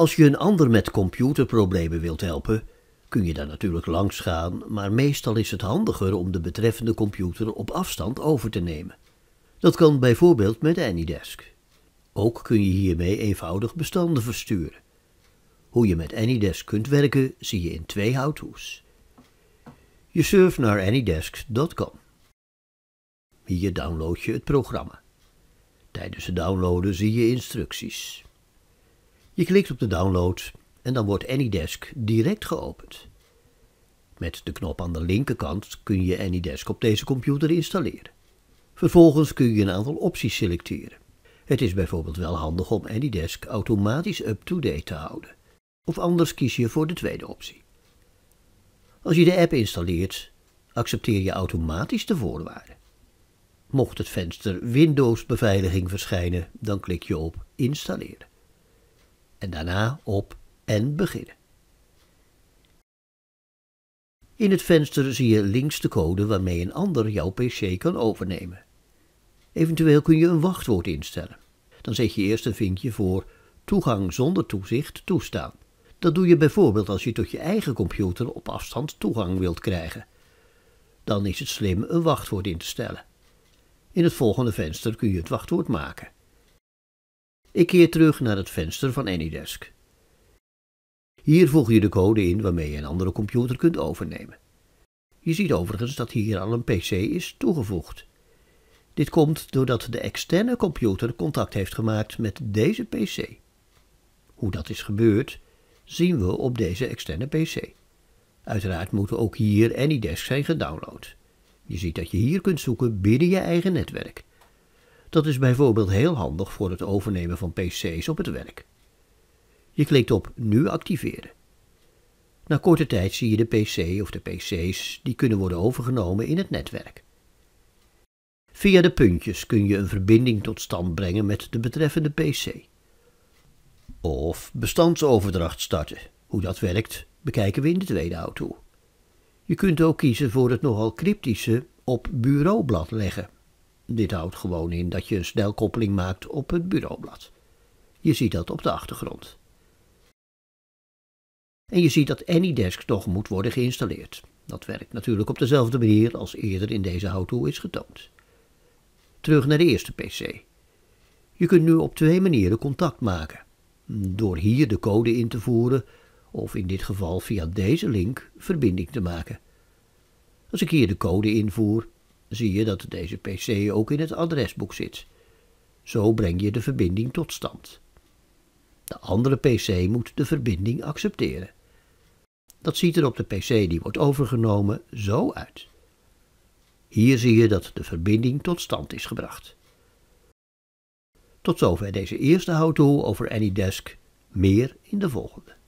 Als je een ander met computerproblemen wilt helpen, kun je daar natuurlijk langs gaan, maar meestal is het handiger om de betreffende computer op afstand over te nemen. Dat kan bijvoorbeeld met AnyDesk. Ook kun je hiermee eenvoudig bestanden versturen. Hoe je met AnyDesk kunt werken zie je in twee how-to's. Je surf naar anydesk.com. Hier download je het programma. Tijdens het downloaden zie je instructies. Je klikt op de download en dan wordt AnyDesk direct geopend. Met de knop aan de linkerkant kun je AnyDesk op deze computer installeren. Vervolgens kun je een aantal opties selecteren. Het is bijvoorbeeld wel handig om AnyDesk automatisch up-to-date te houden. Of anders kies je voor de tweede optie. Als je de app installeert, accepteer je automatisch de voorwaarden. Mocht het venster Windows beveiliging verschijnen, dan klik je op installeren en daarna op en beginnen. In het venster zie je links de code waarmee een ander jouw pc kan overnemen. Eventueel kun je een wachtwoord instellen. Dan zet je eerst een vinkje voor toegang zonder toezicht toestaan. Dat doe je bijvoorbeeld als je tot je eigen computer op afstand toegang wilt krijgen. Dan is het slim een wachtwoord in te stellen. In het volgende venster kun je het wachtwoord maken. Ik keer terug naar het venster van AnyDesk. Hier voeg je de code in waarmee je een andere computer kunt overnemen. Je ziet overigens dat hier al een PC is toegevoegd. Dit komt doordat de externe computer contact heeft gemaakt met deze PC. Hoe dat is gebeurd, zien we op deze externe PC. Uiteraard moeten ook hier AnyDesk zijn gedownload. Je ziet dat je hier kunt zoeken binnen je eigen netwerk. Dat is bijvoorbeeld heel handig voor het overnemen van PC's op het werk. Je klikt op Nu activeren. Na korte tijd zie je de PC of de PC's die kunnen worden overgenomen in het netwerk. Via de puntjes kun je een verbinding tot stand brengen met de betreffende PC. Of bestandsoverdracht starten. Hoe dat werkt bekijken we in de tweede auto. Je kunt ook kiezen voor het nogal cryptische op bureaublad leggen dit houdt gewoon in dat je een snelkoppeling maakt op het bureaublad. Je ziet dat op de achtergrond. En je ziet dat AnyDesk toch moet worden geïnstalleerd. Dat werkt natuurlijk op dezelfde manier als eerder in deze how is getoond. Terug naar de eerste PC. Je kunt nu op twee manieren contact maken. Door hier de code in te voeren of in dit geval via deze link verbinding te maken. Als ik hier de code invoer, zie je dat deze PC ook in het adresboek zit. Zo breng je de verbinding tot stand. De andere PC moet de verbinding accepteren. Dat ziet er op de PC die wordt overgenomen zo uit. Hier zie je dat de verbinding tot stand is gebracht. Tot zover deze eerste how over AnyDesk. Meer in de volgende.